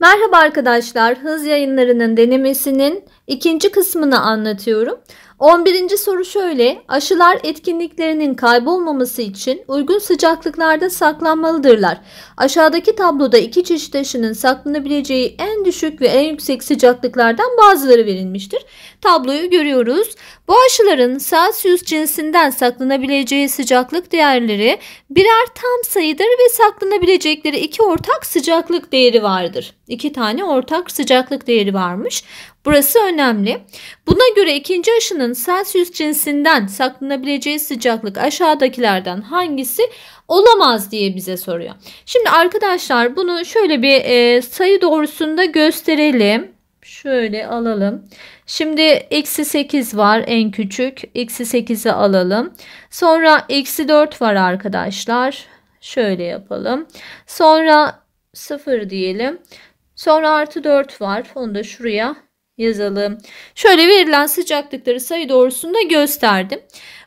Merhaba arkadaşlar. Hız yayınlarının denemesinin ikinci kısmını anlatıyorum. 11. soru şöyle. Aşılar etkinliklerinin kaybolmaması için uygun sıcaklıklarda saklanmalıdırlar. Aşağıdaki tabloda iki çeşit aşının saklanabileceği en düşük ve en yüksek sıcaklıklardan bazıları verilmiştir tabloyu görüyoruz. Bu aşıların Celsius cinsinden saklanabileceği sıcaklık değerleri birer tam sayıdır ve saklanabilecekleri iki ortak sıcaklık değeri vardır. İki tane ortak sıcaklık değeri varmış. Burası önemli. Buna göre ikinci aşının Celsius cinsinden saklanabileceği sıcaklık aşağıdakilerden hangisi olamaz diye bize soruyor. Şimdi arkadaşlar bunu şöyle bir e, sayı doğrusunda gösterelim. Şöyle alalım. Şimdi eksi 8 var en küçük. Eksi 8'i alalım. Sonra eksi 4 var arkadaşlar. Şöyle yapalım. Sonra 0 diyelim. Sonra artı 4 var. Onu da şuraya yazalım. Şöyle verilen sıcaklıkları sayı doğrusunda gösterdim.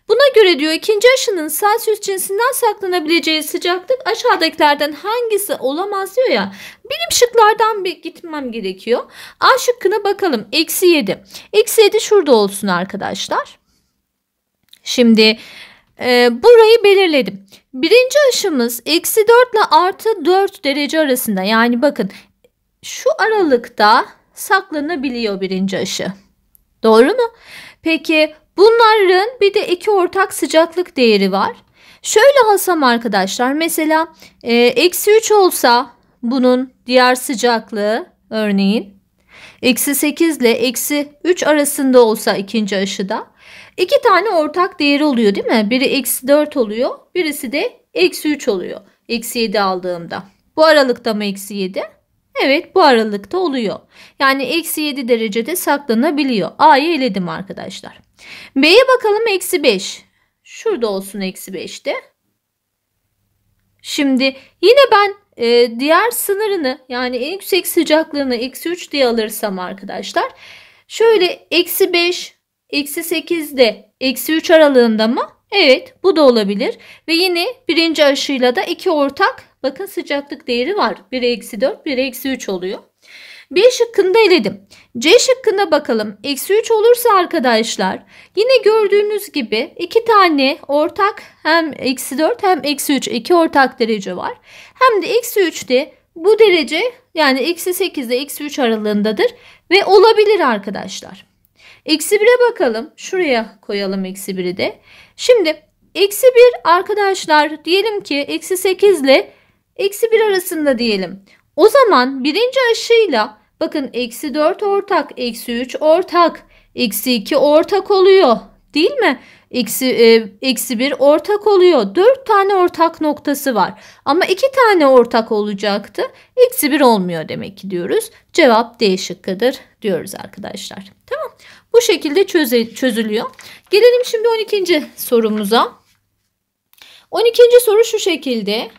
Buna göre diyor ikinci aşının Celsius cinsinden saklanabileceği sıcaklık aşağıdakilerden hangisi olamaz diyor ya. Benim şıklardan bir gitmem gerekiyor. A şıkkına bakalım. Eksi 7. Eksi 7 şurada olsun arkadaşlar. Şimdi e, burayı belirledim. Birinci aşımız eksi 4 ile artı 4 derece arasında. Yani bakın şu aralıkta saklanabiliyor birinci aşı. Doğru mu? Peki Bunların bir de iki ortak sıcaklık değeri var. Şöyle alsam arkadaşlar mesela e, eksi 3 olsa bunun diğer sıcaklığı örneğin eksi 8 ile eksi 3 arasında olsa ikinci aşıda iki tane ortak değeri oluyor değil mi? Biri eksi 4 oluyor birisi de eksi 3 oluyor eksi 7 aldığımda. Bu aralıkta mı eksi 7? Evet bu aralıkta oluyor. Yani eksi 7 derecede saklanabiliyor. A'yı eledim arkadaşlar. B'ye bakalım eksi 5. Şurada olsun eksi 5'te. Şimdi yine ben e, diğer sınırını yani en yüksek sıcaklığını eksi 3 diye alırsam arkadaşlar. Şöyle eksi 5, eksi 8 de eksi 3 aralığında mı? Evet bu da olabilir. Ve yine birinci aşıyla da iki ortak bakın sıcaklık değeri var. 1 eksi 4, 1 eksi 3 oluyor. B şıkkında eledim. C şıkkına bakalım. Eksi 3 olursa arkadaşlar yine gördüğünüz gibi iki tane ortak hem eksi 4 hem eksi 3 iki ortak derece var. Hem de eksi 3'te bu derece yani eksi 8 ile eksi 3 aralığındadır ve olabilir arkadaşlar. Eksi 1'e bakalım. Şuraya koyalım eksi 1'i de. Şimdi eksi 1 arkadaşlar diyelim ki eksi 8 ile eksi 1 arasında diyelim. O zaman birinci aşıyla Bakın eksi 4 ortak, eksi 3 ortak, eksi 2 ortak oluyor. Değil mi? Eksi, e, eksi 1 ortak oluyor. 4 tane ortak noktası var. Ama 2 tane ortak olacaktı. Eksi 1 olmuyor demek ki diyoruz. Cevap D şıkkıdır diyoruz arkadaşlar. Tamam. Bu şekilde çöze, çözülüyor. Gelelim şimdi 12. sorumuza. 12. soru şu şekilde.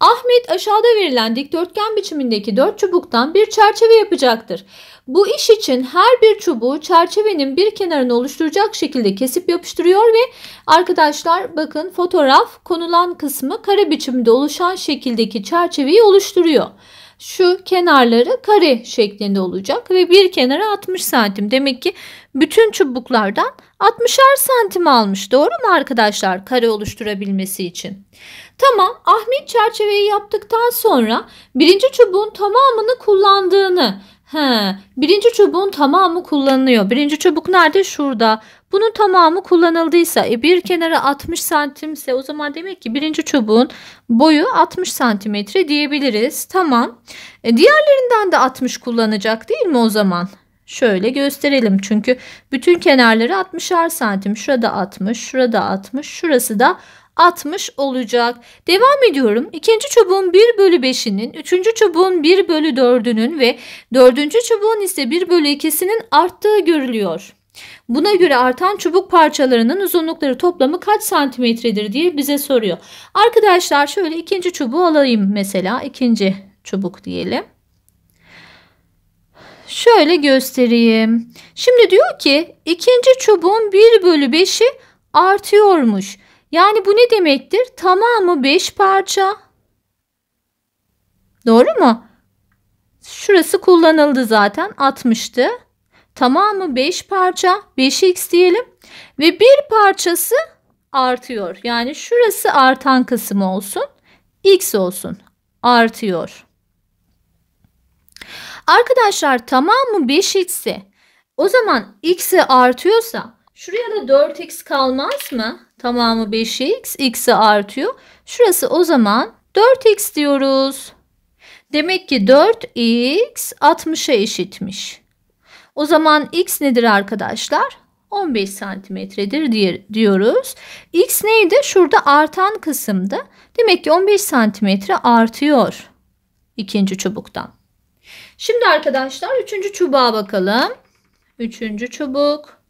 Ahmet aşağıda verilen dikdörtgen biçimindeki dört çubuktan bir çerçeve yapacaktır. Bu iş için her bir çubuğu çerçevenin bir kenarını oluşturacak şekilde kesip yapıştırıyor ve arkadaşlar bakın fotoğraf konulan kısmı kare biçimde oluşan şekildeki çerçeveyi oluşturuyor şu kenarları kare şeklinde olacak ve bir kenara 60 santim. Demek ki bütün çubuklardan 60'ar santim almış. Doğru mu arkadaşlar? Kare oluşturabilmesi için. Tamam. Ahmet çerçeveyi yaptıktan sonra birinci çubuğun tamamını kullandığını He, birinci çubuğun tamamı kullanılıyor. Birinci çubuk nerede? Şurada. Bunun tamamı kullanıldıysa e, bir kenara 60 santimse o zaman demek ki birinci çubuğun boyu 60 santimetre diyebiliriz. Tamam. E, diğerlerinden de 60 kullanacak değil mi o zaman? Şöyle gösterelim çünkü bütün kenarları 60'ar santim. Şurada 60, şurada 60, şurası da 60 olacak. Devam ediyorum. İkinci çubuğun 1 bölü 5'inin, üçüncü çubuğun 1 bölü 4'ünün ve dördüncü çubuğun ise 1 bölü 2'sinin arttığı görülüyor. Buna göre artan çubuk parçalarının uzunlukları toplamı kaç santimetredir diye bize soruyor. Arkadaşlar şöyle ikinci çubuğu alayım mesela. ikinci çubuk diyelim. Şöyle göstereyim. Şimdi diyor ki ikinci çubuğun 1 bölü 5'i artıyormuş. Yani bu ne demektir? Tamamı beş parça. Doğru mu? Şurası kullanıldı zaten 60'tı. Tamamı 5 parça 5x diyelim ve bir parçası artıyor. Yani şurası artan kısım olsun x olsun artıyor. Arkadaşlar tamamı 5 ise o zaman x'i artıyorsa şuraya da 4x kalmaz mı? Tamamı 5x. X'i artıyor. Şurası o zaman 4x diyoruz. Demek ki 4x 60'a eşitmiş. O zaman x nedir arkadaşlar? 15 santimetredir diyoruz. X neydi? Şurada artan kısımdı. Demek ki 15 santimetre artıyor. ikinci çubuktan. Şimdi arkadaşlar üçüncü çubuğa bakalım. Üçüncü çubuk.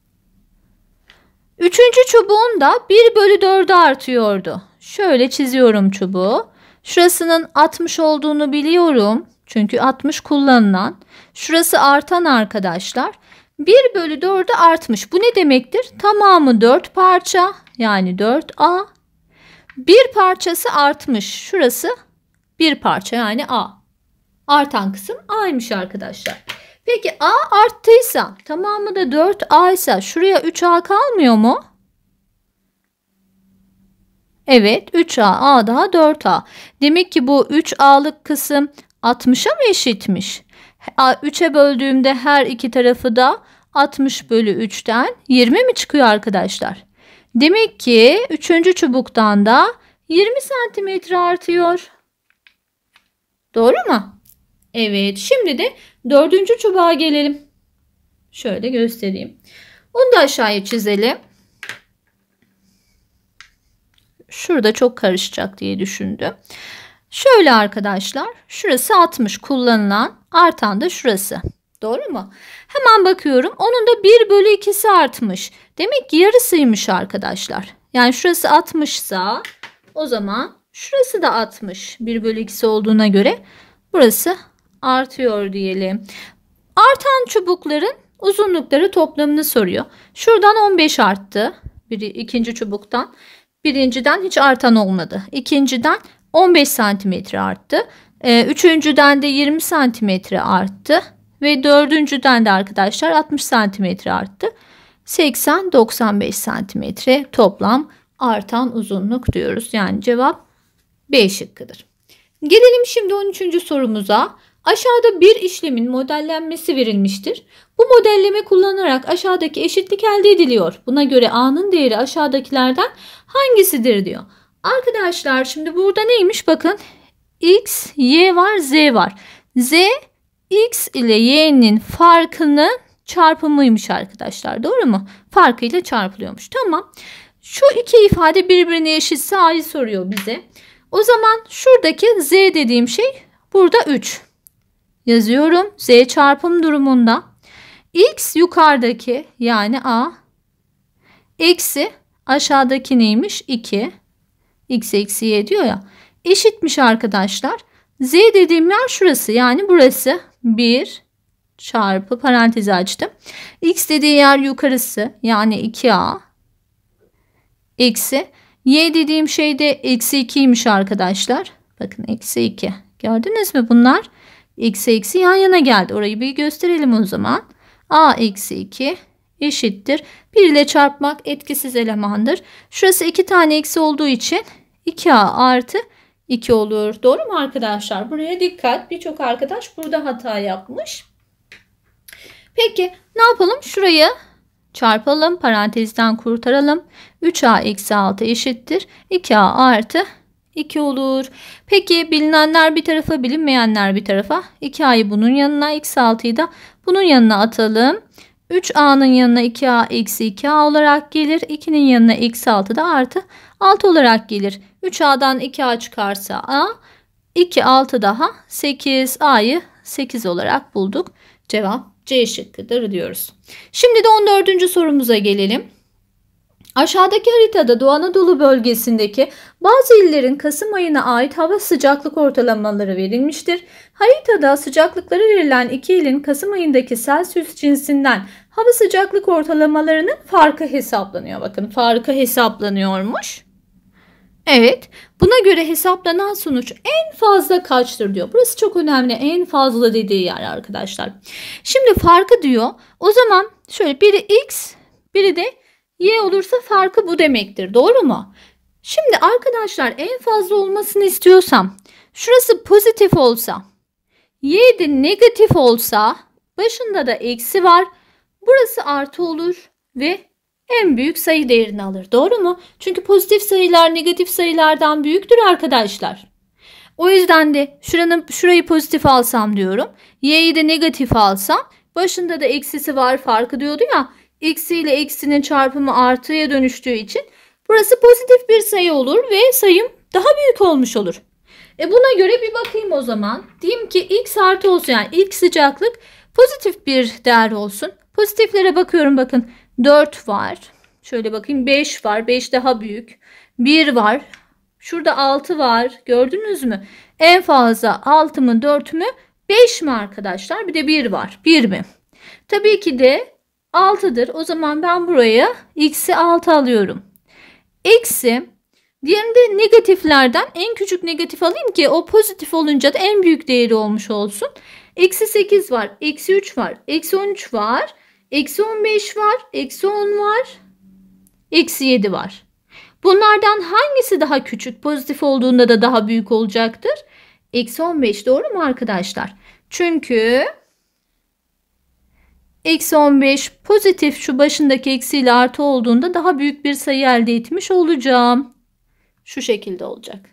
Üçüncü çubuğun da 1 bölü 4'e artıyordu. Şöyle çiziyorum çubuğu. Şurasının 60 olduğunu biliyorum. Çünkü 60 kullanılan. Şurası artan arkadaşlar. 1 bölü 4'e artmış. Bu ne demektir? Tamamı 4 parça. Yani 4A. Bir parçası artmış. Şurası bir parça yani A. Artan kısım A'ymış arkadaşlar. Peki A arttıysa tamamı da 4A ise şuraya 3A kalmıyor mu? Evet 3A A daha 4A. Demek ki bu 3A'lık kısım 60'a mı eşitmiş? 3'e böldüğümde her iki tarafı da 60 bölü 3'ten 20 mi çıkıyor arkadaşlar? Demek ki 3. çubuktan da 20 santimetre artıyor. Doğru mu? Evet şimdi de Dördüncü çubuğa gelelim. Şöyle göstereyim. Onu da aşağıya çizelim. Şurada çok karışacak diye düşündüm. Şöyle arkadaşlar. Şurası 60 kullanılan. Artan da şurası. Doğru mu? Hemen bakıyorum. Onun da 1 bölü 2'si artmış. Demek ki yarısıymış arkadaşlar. Yani şurası 60 sa o zaman şurası da 60. 1 bölü 2'si olduğuna göre burası artıyor diyelim. Artan çubukların uzunlukları toplamını soruyor. Şuradan 15 arttı. bir ikinci çubuktan. Birinciden hiç artan olmadı. İkinciden 15 santimetre arttı. Ee, üçüncüden de 20 santimetre arttı. Ve dördüncüden de arkadaşlar 60 santimetre arttı. 80-95 santimetre toplam artan uzunluk diyoruz. Yani cevap B şıkkıdır. Gelelim şimdi 13. sorumuza. Aşağıda bir işlemin modellenmesi verilmiştir. Bu modelleme kullanarak aşağıdaki eşitlik elde ediliyor. Buna göre A'nın değeri aşağıdakilerden hangisidir diyor. Arkadaşlar şimdi burada neymiş bakın. X, Y var, Z var. Z, X ile Y'nin farkını çarpımıymış arkadaşlar. Doğru mu? Farkıyla çarpılıyormuş. Tamam. Şu iki ifade birbirine eşitse A'yı soruyor bize. O zaman şuradaki Z dediğim şey burada 3 yazıyorum. Z çarpım durumunda x yukarıdaki yani a eksi aşağıdaki neymiş 2 x eksi y diyor ya eşitmiş arkadaşlar. Z dediğim yer şurası yani burası 1 çarpı parantezi açtım. X dediği yer yukarısı yani 2A eksi Y dediğim şey de eksi 2'ymiş arkadaşlar. Bakın eksi 2 gördünüz mü bunlar? Eksi eksi yan yana geldi. Orayı bir gösterelim o zaman. A eksi 2 eşittir. 1 ile çarpmak etkisiz elemandır. Şurası 2 tane eksi olduğu için 2A artı 2 olur. Doğru mu arkadaşlar? Buraya dikkat. Birçok arkadaş burada hata yapmış. Peki ne yapalım? Şurayı çarpalım. Parantezden kurtaralım. 3A eksi 6 eşittir. 2A artı 2 olur. Peki bilinenler bir tarafa bilinmeyenler bir tarafa. 2a'yı bunun yanına x 6'yı da bunun yanına atalım. 3a'nın yanına 2a eksi 2a olarak gelir. 2'nin yanına eksi 6 da artı 6 olarak gelir. 3a'dan 2a çıkarsa a. 2 6 daha 8 a'yı 8 olarak bulduk. Cevap C şıkkıdır diyoruz. Şimdi de 14. sorumuza gelelim. Aşağıdaki haritada Doğu Anadolu bölgesindeki bazı illerin Kasım ayına ait hava sıcaklık ortalamaları verilmiştir. Haritada sıcaklıkları verilen iki ilin Kasım ayındaki Celsius cinsinden hava sıcaklık ortalamalarının farkı hesaplanıyor. Bakın farkı hesaplanıyormuş. Evet, buna göre hesaplanan sonuç en fazla kaçtır diyor. Burası çok önemli. En fazla dediği yer arkadaşlar. Şimdi farkı diyor. O zaman şöyle biri x, biri de Y olursa farkı bu demektir. Doğru mu? Şimdi arkadaşlar en fazla olmasını istiyorsam şurası pozitif olsa Y de negatif olsa başında da eksi var. Burası artı olur ve en büyük sayı değerini alır. Doğru mu? Çünkü pozitif sayılar negatif sayılardan büyüktür arkadaşlar. O yüzden de şuranın şurayı pozitif alsam diyorum. Y'yi de negatif alsam başında da eksisi var farkı diyordu ya. Eksi ile eksinin çarpımı artıya dönüştüğü için burası pozitif bir sayı olur ve sayım daha büyük olmuş olur. E buna göre bir bakayım o zaman. Diyeyim ki x artı olsun yani ilk sıcaklık pozitif bir değer olsun. Pozitiflere bakıyorum bakın 4 var. Şöyle bakayım 5 var. 5 daha büyük. 1 var. Şurada 6 var. Gördünüz mü? En fazla 6 mı 4 mü 5 mi arkadaşlar? Bir de 1 var. 1 mi? Tabii ki de 6'dır. O zaman ben buraya x'i 6 alıyorum. Eksi diğerinde negatiflerden en küçük negatif alayım ki o pozitif olunca da en büyük değeri olmuş olsun. Eksi 8 var. Eksi 3 var. Eksi 13 var. Eksi 15 var. Eksi 10 var. Eksi 7 var. Bunlardan hangisi daha küçük? Pozitif olduğunda da daha büyük olacaktır. Eksi 15 doğru mu arkadaşlar? Çünkü eksi 15 pozitif şu başındaki eksi ile artı olduğunda daha büyük bir sayı elde etmiş olacağım. Şu şekilde olacak.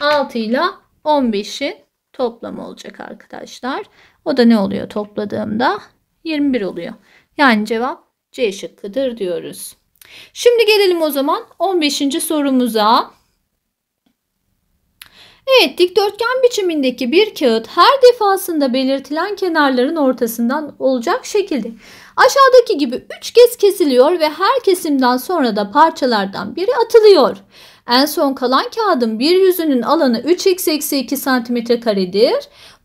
6 ile 15'in toplamı olacak arkadaşlar. O da ne oluyor topladığımda? 21 oluyor. Yani cevap C şıkkıdır diyoruz. Şimdi gelelim o zaman 15. sorumuza. Evet dikdörtgen biçimindeki bir kağıt her defasında belirtilen kenarların ortasından olacak şekilde. Aşağıdaki gibi 3 kez kesiliyor ve her kesimden sonra da parçalardan biri atılıyor. En son kalan kağıdın bir yüzünün alanı 3x eksi 2 cm karedir.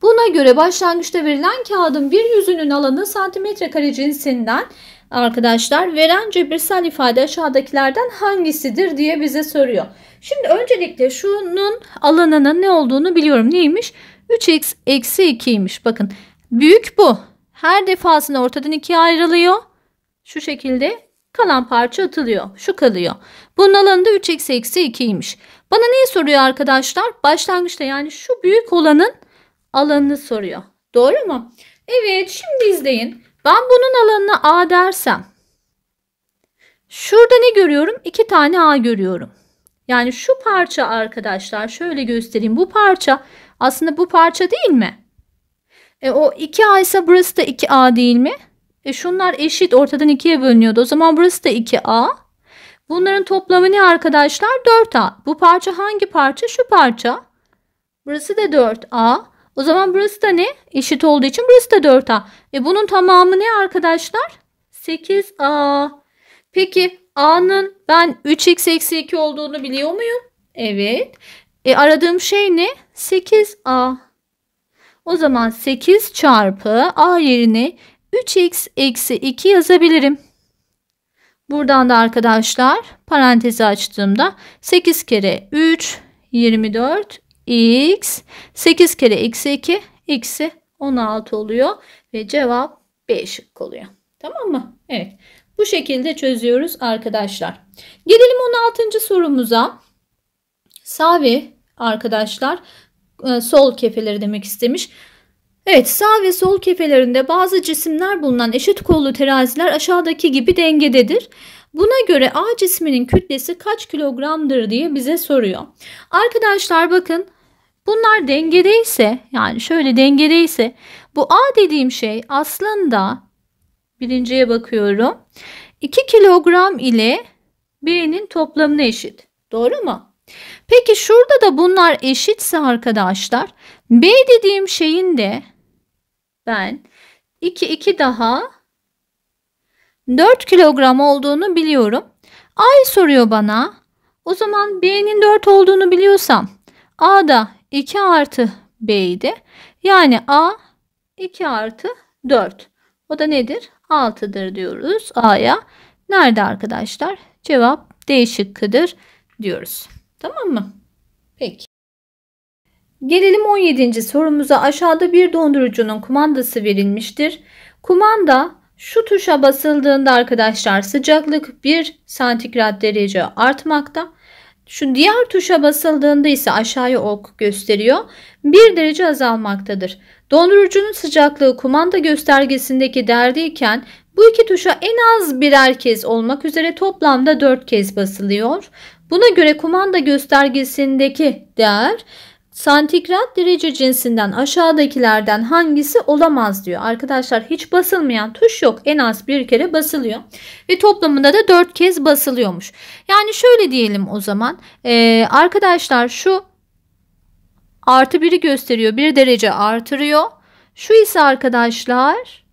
Buna göre başlangıçta verilen kağıdın bir yüzünün alanı cm kare cinsinden Arkadaşlar veren cebirsel ifade aşağıdakilerden hangisidir diye bize soruyor. Şimdi öncelikle şunun alanının ne olduğunu biliyorum. Neymiş? 3x eksi 2 2'ymiş. Bakın büyük bu. Her defasında ortadan ikiye ayrılıyor. Şu şekilde kalan parça atılıyor. Şu kalıyor. Bunun alanı da 3x eksi 2 2'ymiş. Bana neyi soruyor arkadaşlar? Başlangıçta yani şu büyük olanın alanını soruyor. Doğru mu? Evet şimdi izleyin. Ben bunun alanına A dersem şurada ne görüyorum? İki tane A görüyorum. Yani şu parça arkadaşlar şöyle göstereyim. Bu parça aslında bu parça değil mi? E, o 2A ise burası da 2A değil mi? E, şunlar eşit ortadan ikiye bölünüyordu. O zaman burası da 2A. Bunların toplamı ne arkadaşlar? 4A. Bu parça hangi parça? Şu parça. Burası da 4A. O zaman burası da ne? Eşit olduğu için burası da 4A. E bunun tamamı ne arkadaşlar? 8A. Peki A'nın ben 3x eksi 2 olduğunu biliyor muyum? Evet. E aradığım şey ne? 8A. O zaman 8 çarpı A yerine 3x eksi 2 yazabilirim. Buradan da arkadaşlar parantezi açtığımda 8 kere 3 24 x. 8 kere x 2 x'i 16 oluyor. Ve cevap B şıkkı oluyor. Tamam mı? Evet. Bu şekilde çözüyoruz arkadaşlar. Gelelim 16. sorumuza. Savi arkadaşlar e, sol kefeleri demek istemiş. Evet sağ ve sol kefelerinde bazı cisimler bulunan eşit kollu teraziler aşağıdaki gibi dengededir. Buna göre A cisminin kütlesi kaç kilogramdır diye bize soruyor. Arkadaşlar bakın Bunlar dengede ise yani şöyle dengede ise bu A dediğim şey aslında birinciye bakıyorum. 2 kilogram ile B'nin toplamına eşit. Doğru mu? Peki şurada da bunlar eşitse arkadaşlar B dediğim şeyin de ben 2 2 daha 4 kilogram olduğunu biliyorum. A soruyor bana. O zaman B'nin 4 olduğunu biliyorsam A da 2 artı b idi. Yani A 2 artı 4. O da nedir? 6'dır diyoruz A'ya. Nerede arkadaşlar? Cevap D şıkkıdır diyoruz. Tamam mı? Peki. Gelelim 17. sorumuza. Aşağıda bir dondurucunun kumandası verilmiştir. Kumanda şu tuşa basıldığında arkadaşlar sıcaklık 1 santigrat derece artmakta. Şu diğer tuşa basıldığında ise aşağıya ok gösteriyor. 1 derece azalmaktadır. Dondurucunun sıcaklığı kumanda göstergesindeki değerdeyken bu iki tuşa en az birer kez olmak üzere toplamda 4 kez basılıyor. Buna göre kumanda göstergesindeki değer Santigrat derece cinsinden aşağıdakilerden hangisi olamaz diyor. Arkadaşlar hiç basılmayan tuş yok. En az bir kere basılıyor. Ve toplamında da dört kez basılıyormuş. Yani şöyle diyelim o zaman. Ee, arkadaşlar şu artı biri gösteriyor. Bir derece artırıyor. Şu ise arkadaşlar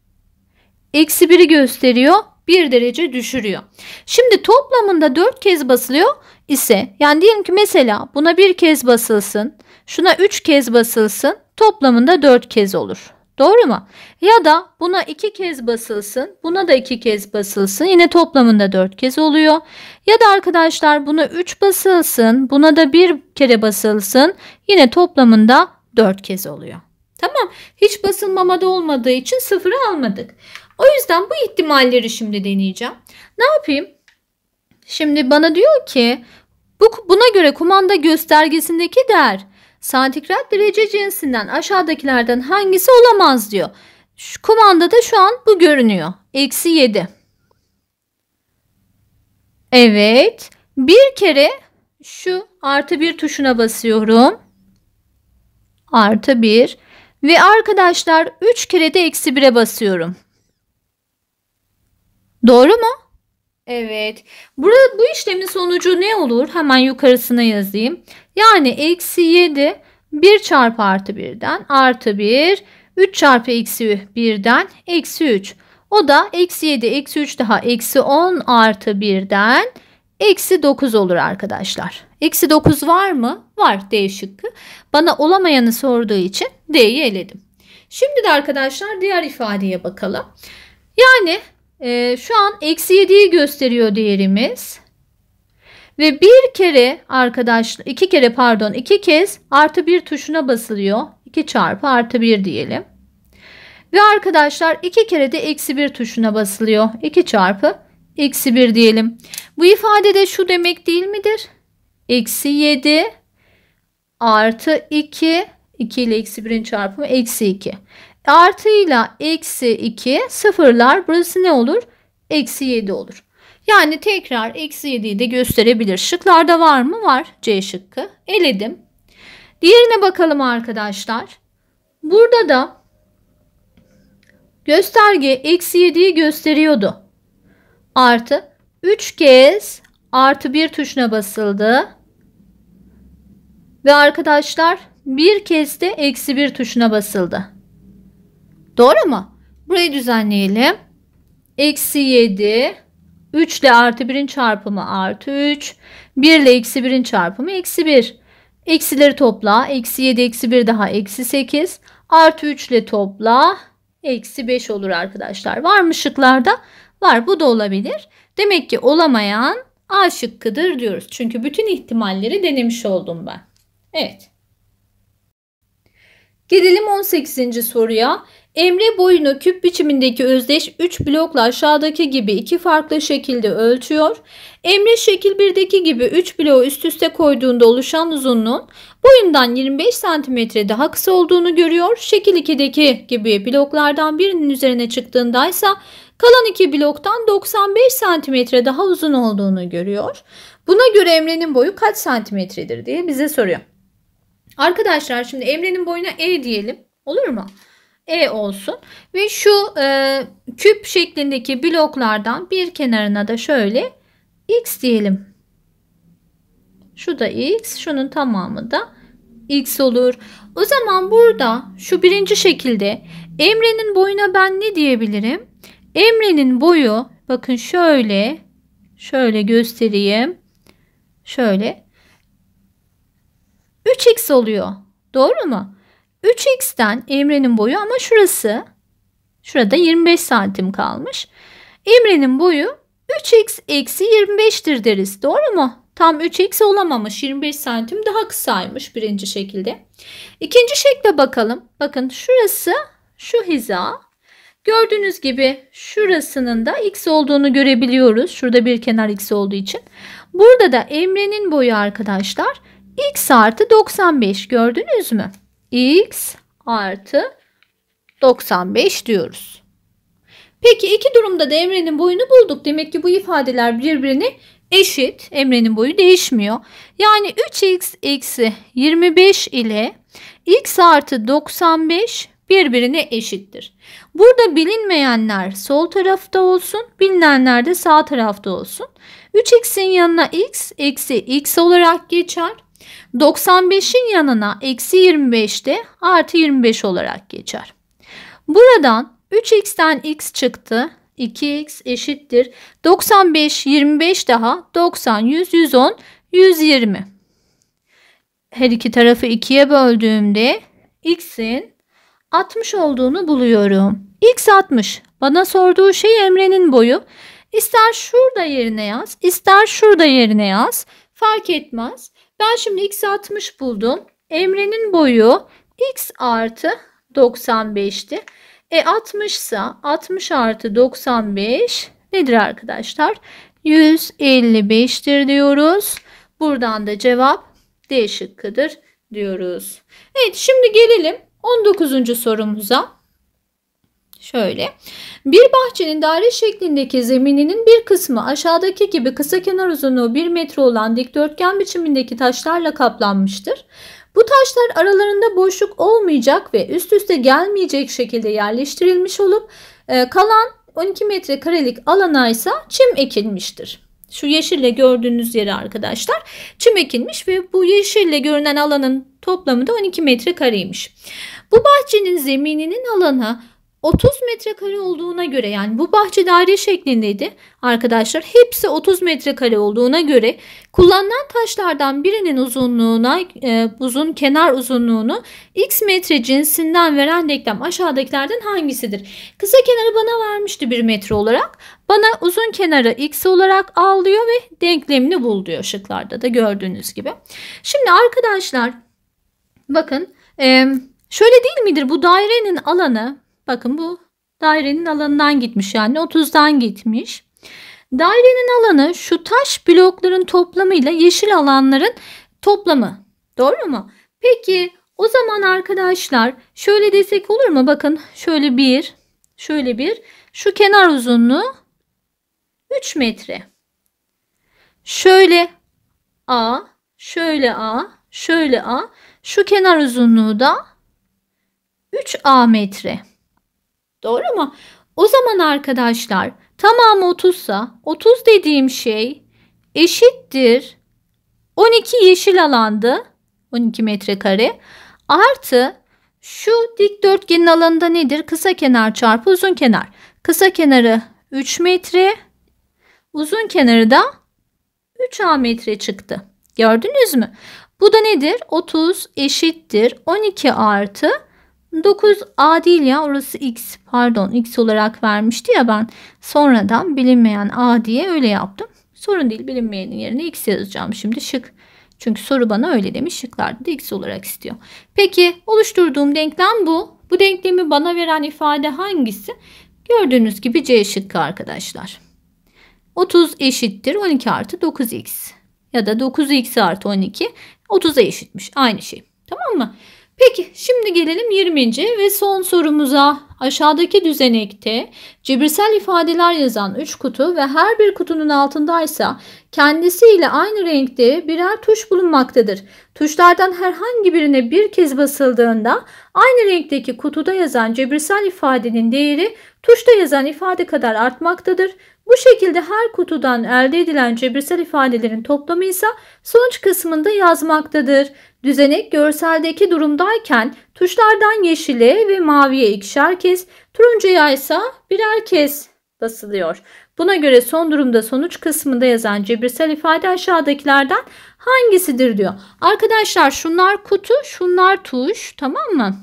eksi biri gösteriyor. 1 derece düşürüyor. Şimdi toplamında 4 kez basılıyor ise yani diyelim ki mesela buna bir kez basılsın, şuna 3 kez basılsın toplamında 4 kez olur. Doğru mu? Ya da buna iki kez basılsın, buna da iki kez basılsın. Yine toplamında dört kez oluyor. Ya da arkadaşlar buna üç basılsın, buna da bir kere basılsın. Yine toplamında dört kez oluyor. Tamam. Hiç basılmamada olmadığı için sıfırı almadık. O yüzden bu ihtimalleri şimdi deneyeceğim. Ne yapayım? Şimdi bana diyor ki bu, buna göre kumanda göstergesindeki değer santigrat derece cinsinden aşağıdakilerden hangisi olamaz diyor. Şu kumandada şu an bu görünüyor. Eksi 7. Evet. Bir kere şu artı bir tuşuna basıyorum. Artı bir. Ve arkadaşlar 3 kere de eksi 1'e basıyorum. Doğru mu? Evet. Burada bu işlemin sonucu ne olur? Hemen yukarısına yazayım. Yani eksi 7 1 çarpı artı 1'den artı 1 3 çarpı eksi 1'den eksi 3. O da eksi 7 eksi 3 daha eksi 10 artı 1'den eksi 9 olur arkadaşlar. Eksi 9 var mı? Var D şıkkı. Bana olamayanı sorduğu için D'yi eledim. Şimdi de arkadaşlar diğer ifadeye bakalım. Yani e, şu an eksi 7'yi gösteriyor değerimiz. Ve bir kere arkadaşlar iki kere pardon iki kez artı bir tuşuna basılıyor. 2 çarpı artı 1 diyelim. Ve arkadaşlar iki kere de eksi 1 tuşuna basılıyor. 2 çarpı eksi 1 diyelim. Bu ifade de şu demek değil midir? Eksi 7 artı 2 2 ile eksi 1'in çarpımı eksi 2. Artıyla eksi 2 sıfırlar. Burası ne olur? Eksi 7 olur. Yani tekrar eksi 7'yi de gösterebilir. Şıklarda var mı? Var. C şıkkı. Eledim. Diğerine bakalım arkadaşlar. Burada da gösterge eksi 7'yi gösteriyordu. Artı 3 kez artı 1 tuşuna basıldı. Ve arkadaşlar bir kez de eksi 1 tuşuna basıldı. Doğru mu? Burayı düzenleyelim. Eksi 7. 3 ile artı 1'in çarpımı artı 3. 1 ile eksi 1'in çarpımı eksi 1. Eksileri topla. Eksi 7 eksi 1 daha eksi 8. Artı 3 ile topla. Eksi 5 olur arkadaşlar. Var mı şıklarda? Var. Bu da olabilir. Demek ki olamayan A şıkkıdır diyoruz. Çünkü bütün ihtimalleri denemiş oldum ben. Evet. Gelelim 18. soruya. Emre boyunu küp biçimindeki özdeş 3 blokla aşağıdaki gibi iki farklı şekilde ölçüyor. Emre şekil 1'deki gibi 3 bloğu üst üste koyduğunda oluşan uzunluğun boyundan 25 cm daha kısa olduğunu görüyor. Şekil 2'deki gibi bloklardan birinin üzerine çıktığında ise kalan iki bloktan 95 cm daha uzun olduğunu görüyor. Buna göre Emre'nin boyu kaç santimetredir diye bize soruyor. Arkadaşlar şimdi Emre'nin boyuna E diyelim. Olur mu? E olsun. Ve şu e, küp şeklindeki bloklardan bir kenarına da şöyle X diyelim. Şu da X. Şunun tamamı da X olur. O zaman burada şu birinci şekilde Emre'nin boyuna ben ne diyebilirim? Emre'nin boyu bakın şöyle şöyle göstereyim. Şöyle 3x oluyor. Doğru mu? 3x'ten Emre'nin boyu ama şurası. Şurada 25 santim kalmış. Emre'nin boyu 3x eksi 25'tir deriz. Doğru mu? Tam 3x olamamış. 25 santim daha kısaymış birinci şekilde. İkinci şekle bakalım. Bakın şurası şu hiza. Gördüğünüz gibi şurasının da x olduğunu görebiliyoruz. Şurada bir kenar x olduğu için. Burada da Emre'nin boyu arkadaşlar x artı 95 gördünüz mü? x artı 95 diyoruz. Peki iki durumda da Emre'nin boyunu bulduk. Demek ki bu ifadeler birbirine eşit. Emre'nin boyu değişmiyor. Yani 3x eksi 25 ile x artı 95 birbirine eşittir. Burada bilinmeyenler sol tarafta olsun, bilinenler de sağ tarafta olsun. 3x'in yanına x eksi x olarak geçer. 95'in yanına eksi 25 de artı 25 olarak geçer. Buradan 3x'ten x çıktı. 2x eşittir. 95, 25 daha 90, 100, 110, 120. Her iki tarafı 2'ye böldüğümde x'in 60 olduğunu buluyorum. x 60. Bana sorduğu şey Emre'nin boyu. İster şurada yerine yaz, ister şurada yerine yaz. Fark etmez. Ben şimdi x 60 buldum. Emre'nin boyu x artı 95'ti. E 60 ise 60 artı 95 nedir arkadaşlar? 155'tir diyoruz. Buradan da cevap D şıkkıdır diyoruz. Evet şimdi gelelim 19. sorumuza. Şöyle. Bir bahçenin daire şeklindeki zemininin bir kısmı aşağıdaki gibi kısa kenar uzunluğu 1 metre olan dikdörtgen biçimindeki taşlarla kaplanmıştır. Bu taşlar aralarında boşluk olmayacak ve üst üste gelmeyecek şekilde yerleştirilmiş olup e, kalan 12 metre karelik alana ise çim ekilmiştir. Şu yeşille gördüğünüz yeri arkadaşlar çim ekilmiş ve bu yeşille görünen alanın toplamı da 12 metre kareymiş. Bu bahçenin zemininin alana 30 metrekare olduğuna göre yani bu bahçe daire şeklindeydi arkadaşlar. Hepsi 30 metrekare olduğuna göre kullanılan taşlardan birinin uzunluğuna e, uzun kenar uzunluğunu x metre cinsinden veren denklem aşağıdakilerden hangisidir? Kısa kenarı bana vermişti 1 metre olarak. Bana uzun kenarı x olarak alıyor ve denklemini bul diyor şıklarda da gördüğünüz gibi. Şimdi arkadaşlar bakın e, şöyle değil midir bu dairenin alanı Bakın bu dairenin alanından gitmiş yani 30'dan gitmiş. Dairenin alanı şu taş blokların toplamıyla yeşil alanların toplamı. Doğru mu? Peki o zaman arkadaşlar şöyle desek olur mu? Bakın şöyle bir, şöyle bir. Şu kenar uzunluğu 3 metre. Şöyle A, şöyle A, şöyle A. Şu kenar uzunluğu da 3A metre. Doğru mu? O zaman arkadaşlar tamamı 30 sa 30 dediğim şey eşittir 12 yeşil alandı 12 metrekare artı şu dikdörtgenin alanında nedir? Kısa kenar çarpı uzun kenar. Kısa kenarı 3 metre uzun kenarı da 3A metre çıktı. Gördünüz mü? Bu da nedir? 30 eşittir 12 artı 9 a değil ya orası x pardon x olarak vermişti ya ben sonradan bilinmeyen a diye öyle yaptım. Sorun değil bilinmeyenin yerine x yazacağım şimdi şık. Çünkü soru bana öyle demiş şıklarda da x olarak istiyor. Peki oluşturduğum denklem bu. Bu denklemi bana veren ifade hangisi? Gördüğünüz gibi C şıkkı arkadaşlar. 30 eşittir 12 artı 9x ya da 9x artı 12 30'a eşitmiş aynı şey. Tamam mı? Peki şimdi gelelim 20. ve son sorumuza. Aşağıdaki düzenekte cebirsel ifadeler yazan 3 kutu ve her bir kutunun altındaysa kendisiyle aynı renkte birer tuş bulunmaktadır. Tuşlardan herhangi birine bir kez basıldığında aynı renkteki kutuda yazan cebirsel ifadenin değeri tuşta yazan ifade kadar artmaktadır. Bu şekilde her kutudan elde edilen cebirsel ifadelerin toplamı ise sonuç kısmında yazmaktadır. Düzenek görseldeki durumdayken tuşlardan yeşile ve maviye ikişer kez, turuncuya ise birer kez basılıyor. Buna göre son durumda sonuç kısmında yazan cebirsel ifade aşağıdakilerden hangisidir diyor. Arkadaşlar şunlar kutu şunlar tuş tamam mı?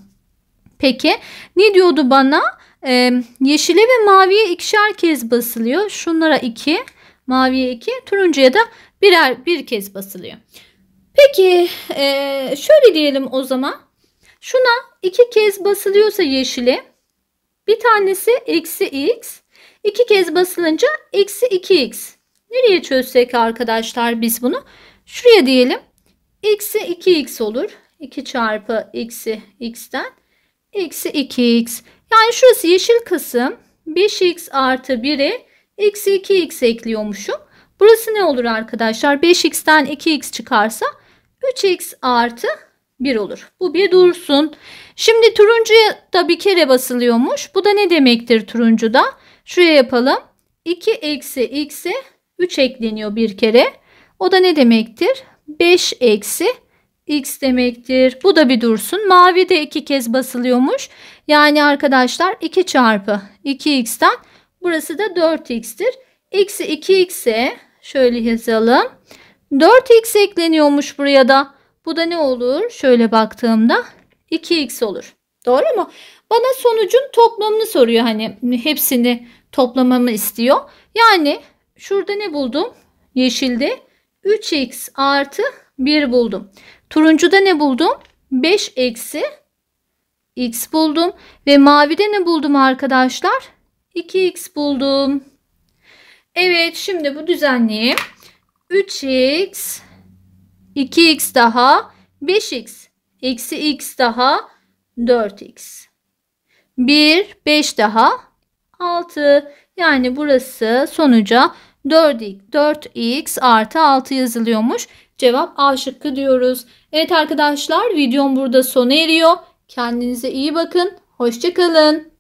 Peki ne diyordu bana? Ee, yeşile ve maviye ikişer kez basılıyor. Şunlara iki maviye iki turuncuya da birer bir kez basılıyor. Peki e, şöyle diyelim o zaman. Şuna iki kez basılıyorsa yeşile bir tanesi eksi x 2 kez basılınca eksi 2x. Nereye çözsek arkadaşlar biz bunu? Şuraya diyelim. Eksi 2x olur. 2 çarpı eksi x'ten. Eksi 2x. Yani şurası yeşil kısım. 5x artı 1'e eksi 2x ekliyormuşum. Burası ne olur arkadaşlar? 5x'ten 2x çıkarsa 3x artı 1 olur. Bu bir dursun. Şimdi turuncuya da bir kere basılıyormuş. Bu da ne demektir turuncuda? Şuraya yapalım. 2 eksi x'e 3 ekleniyor bir kere. O da ne demektir? 5 eksi x demektir. Bu da bir dursun. Mavi de iki kez basılıyormuş. Yani arkadaşlar 2 çarpı 2x'ten burası da 4x'tir. Eksi 2x'e şöyle yazalım. 4x ekleniyormuş buraya da. Bu da ne olur? Şöyle baktığımda 2x olur. Doğru mu? Bana sonucun toplamını soruyor hani hepsini toplamamı istiyor. Yani şurada ne buldum? Yeşilde 3x artı 1 buldum. Turuncuda ne buldum? 5 eksi x buldum. Ve mavide ne buldum arkadaşlar? 2x buldum. Evet şimdi bu düzenleyeyim. 3x 2x daha 5x eksi x daha 4x. 1, 5 daha 6. Yani burası sonuca 4x, 4x artı 6 yazılıyormuş. Cevap A şıkkı diyoruz. Evet arkadaşlar videom burada sona eriyor. Kendinize iyi bakın. Hoşçakalın.